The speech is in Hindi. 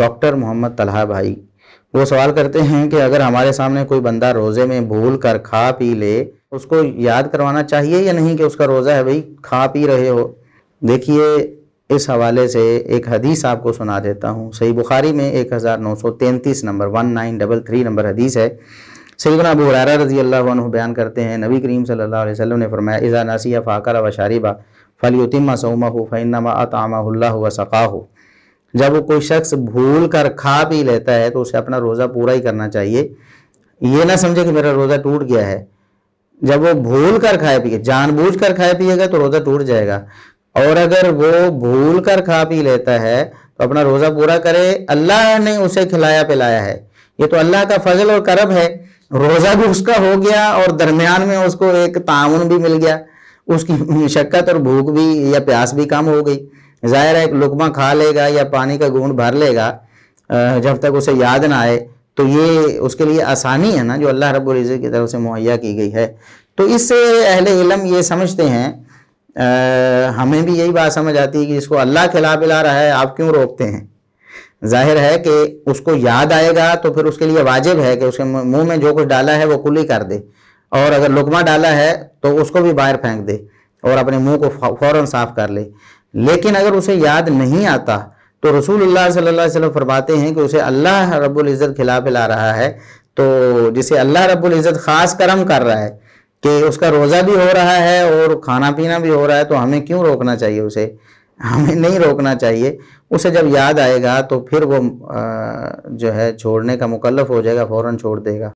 डॉक्टर मोहम्मद तलहा भाई वो सवाल करते हैं कि अगर हमारे सामने कोई बंदा रोज़े में भूल कर खा पी ले उसको याद करवाना चाहिए या नहीं कि उसका रोज़ा है भाई खा पी रहे हो देखिए इस हवाले से एक हदीस आपको सुना देता हूँ सही बुखारी में एक number one nine double three number हदीस है सैदना अबू हरारा रजी अल्लाह बयान करते हैं नबी करीम सल्लल्लाहु अलैहि वसल्लम ने फरमाया इज़ा नासिया फ़ाकर व शारिबा फ़लियुतिमा सोमा हो फ़ैनमा अतामा व सका हो जब वो कोई शख्स भूल कर खा पी लेता है तो उसे अपना रोज़ा पूरा ही करना चाहिए ये ना समझे कि मेरा रोज़ा टूट गया है जब वो भूल कर खाए पिए जानबूझ कर खाए पिएगा तो रोज़ा टूट जाएगा और अगर वो भूल कर खा पी लेता है तो अपना रोज़ा पूरा करे अल्लाह ने उसे खिलाया पिलाया है ये तो अल्लाह का फजल और करब है रोज़ा भी उसका हो गया और दरमियान में उसको एक ताउन भी मिल गया उसकी शक्कत और भूख भी या प्यास भी कम हो गई ज़ाहिर है लुकमा खा लेगा या पानी का गूंद भर लेगा जब तक उसे याद ना आए तो ये उसके लिए आसानी है ना जो अल्लाह रब्ज़ की तरफ से मुहैया की गई है तो इससे अहले इलम ये समझते हैं आ, हमें भी यही बात समझ आती है कि इसको अल्लाह खिला पिला रहा है आप क्यों रोकते हैं जाहिर है कि उसको याद आएगा तो फिर उसके लिए वाजिब है कि उसके मुंह में जो कुछ डाला है वो कुली कर दे और अगर लुकमा डाला है तो उसको भी बाहर फेंक दे और अपने मुंह को फौरन साफ कर ले लेकिन अगर उसे याद नहीं आता तो रसूलुल्लाह सल्लल्लाहु अलैहि वसल्लम फरमाते हैं कि उसे अल्लाह रब्बुल इज़्ज़त खिला पिला रहा है तो जिसे अल्लाह रब्बुल इज़्ज़त ख़ास करम कर रहा है कि उसका रोज़ा भी हो रहा है और खाना पीना भी हो रहा है तो हमें क्यों रोकना चाहिए उसे हमें नहीं रोकना चाहिए उसे जब याद आएगा तो फिर वो जो है छोड़ने का मुकल्फ हो जाएगा फ़ौर छोड़ देगा